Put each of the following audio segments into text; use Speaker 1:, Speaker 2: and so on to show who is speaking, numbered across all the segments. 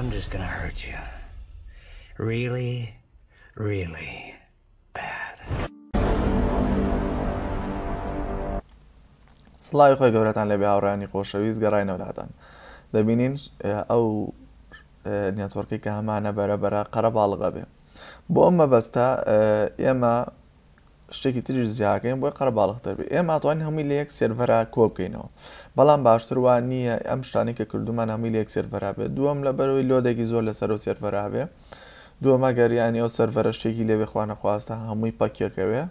Speaker 1: I'm just gonna hurt you. Really, really bad. سڵی خۆی گەورەتان لەبێ هاوڕانی خۆشەویست گەڕای نەولاتان دەبینین ئەو نێتۆرکی کە هەمانە بەرەبەرە قەرە باڵغە بێ بۆ ئەم مەبەستە ئێمە شتێکی تریش زیاکەین بۆی قەر باڵختەر بێ ئێمە ئاتوانین هەمووی لە یەک سێرڤرا کۆ بکەینەوە بەڵام باشتروان نییە ئەم شتانی کە کردومان هەمووی لە یەک سێرڤرا بێ دووەم لە بەرەوەی لۆدێکی زۆر لە سەر و سێرڤرا بێ دووەمە گەریانی ئەو سەرڤرە شتێکی لەوێ خوانەخواستە هەمووی پەکیەکەوێ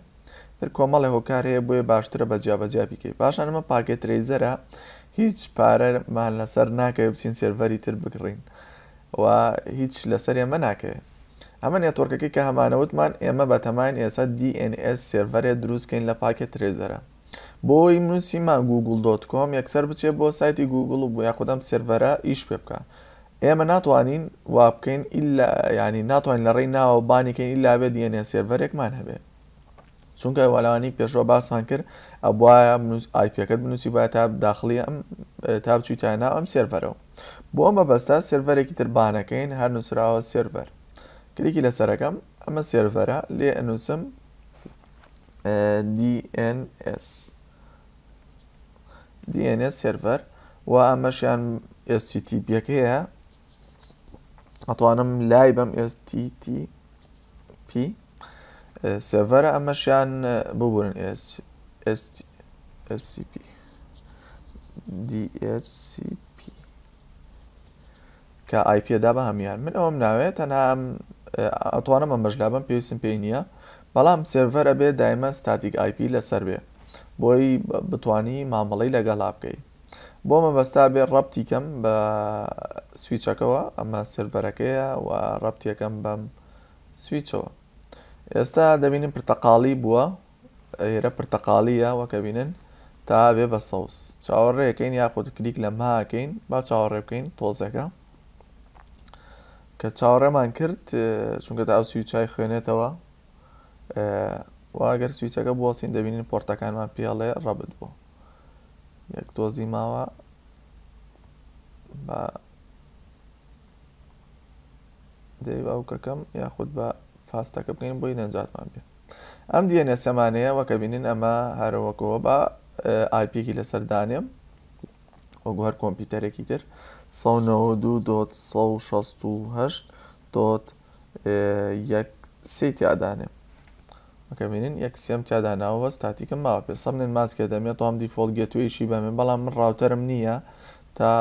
Speaker 1: تر کۆمەڵی هۆکار هەیە بۆیە باشترە بە جیابەجیا بکەیت باشان ئەمە پاکێتریزەرە هیچ پارەمان لەسەر ناکەوێ بچین سێرڤەری تر بگڕین و هیچ لەسەر ئێمە ناکەوێت ئەمە نێتۆرکەکەی کە هەمانەوتمان ئێمە بە تەمان ئێستا DNS سێڤەرێ دروستکەین لە پاکێت ترێزەرە بۆی منوسیمان گوگل دۆتکۆم یەکسەر بچێت بۆ سایتی گوگل و بۆ یاخودم سێڤەرە ئیش پێ بکە ئێمە ناتوانین وا بکەین ینی ناتوانین لە ڕێی ناوە بانیکەین ئیلاابێت دیێنێ سێڤەرێکمان هەبێ چونکە وەلاوانی پێشۆ باسمان کرد ئەبواە ئایپەکەت بنووسی باە تا داخلی ئەم تا بچیتیانە ئەم سێڤەرەوە بۆ ئەمە بەستا سێڤەرێکی تربانەکەین هەر نووسراوە سێڤەر کلیکی لەسەرەکەم ئەمە سێرڤەرە لێ ئەنووسم DNS DNS سێرڤەر و ئەمەشیان STTPەکەیە ئەتوانم لای بەم STTP سێڤەرە ئەمەشیان ببوورن SCP DSCP کە آیپدا بە هەمیان من ئەوم ناوێت تەنام ئەتوانم ئەم بەژلابم پێویستم پێی نییە بەڵام سێڤەرە بێ دایمە ستاتیک آیپ لەسەر بێ بۆی بتانی مامەڵی لەگەڵا بکەیت بۆ مەبەستا بێ ڕەتی کەم بە سویچەکەەوە ئەمە سێڤەرەکەیە و ڕەتیەکەم بەم سویچەوە ئێستا دەبینین پرتەقالی بووە ئێرە پرتەقالیە وەکەبینن تا بێ بە سەوس چاوەڕێەکەین یاخود کلیک لە ماکەین با چاوەڕێ بکەین تۆزەکە کە چاوەڕێمان کرد چونکە تا ئەو سوی چای خوێنێتەوە واگەر سویچەکە بۆسین دەبینین پۆرتەکانمان پیاڵێ ڕەبت بوو یەک تۆزی ماوە بە دەیواوکەکەم یاخود بە فاستەکە بکەین بۆی نەنجاتمان بێ ئەم دیێنێ سەمانەیە وەکە بینین ئەمە هەرەوەکەوە بە ئایپێکی لەسەردانێم وەگوهر کۆمپیوتەرێکی تر 1968 سی تیادانێ ئەکەبینین یەک سیم تیاداناوە ستاتیکم ماوە پێ سەمنێن ماسکە دەمێت توام دیفۆڵ گێتویشی بەمێ بەڵام من ڕاوتەرم نییە تا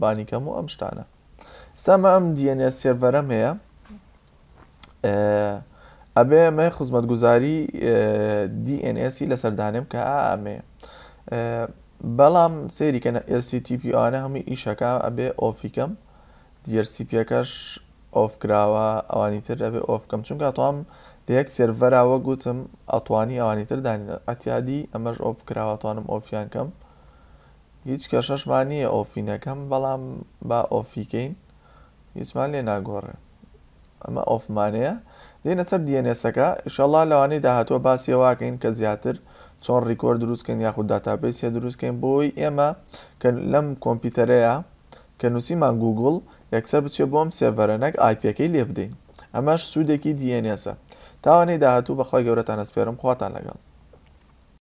Speaker 1: بانیکەم و ئەم شتانە ئستامە ئەم دیێنێ سێڤەرم هەیە ئەبێ ئەمە خزمەتگوزاری دیNSی لە سەردانێم کە ئامێ بەڵام سێریکەنە LCTPانە هەمووی ئیشەکە ئەبێ ئۆفیکەم دیRCPەکەش ئۆفکراوە ئەوانی تر ئەبێ ئۆفکەم چونکە توام لەیەک سێڤەراوە گوتم ئەتوانی ئەوانی تر دانیە ئەتیادی ئەمەش ئۆفکراوەتوانم ئۆفیانکەم هیچ کەشەشمان نیە ئۆفینەکەم بەڵام با ئۆفیکەین هیچمان لێ ناگۆڕێ ئەمە ئۆفمانەیە دێنە سەر دیNSەکە شەڵا لەوانەی داهاتوە باسیەوەکەین کە زیاتر چۆن ریکۆر دروستکەن یاخود داتاپیسە دروستکەین بۆی ئێمە کە لەم کۆمپیوتەرەیە کە نووسیمان گوگل یەکسەر بچێ بۆم سێڤەرەنەک آیپەکەی لێ بدەین ئەمەش سوودێکی دیێنێسە تاوانەی داهاتوو بەخوای گەورەتان ئەسپێرم خواتان لەگەڵ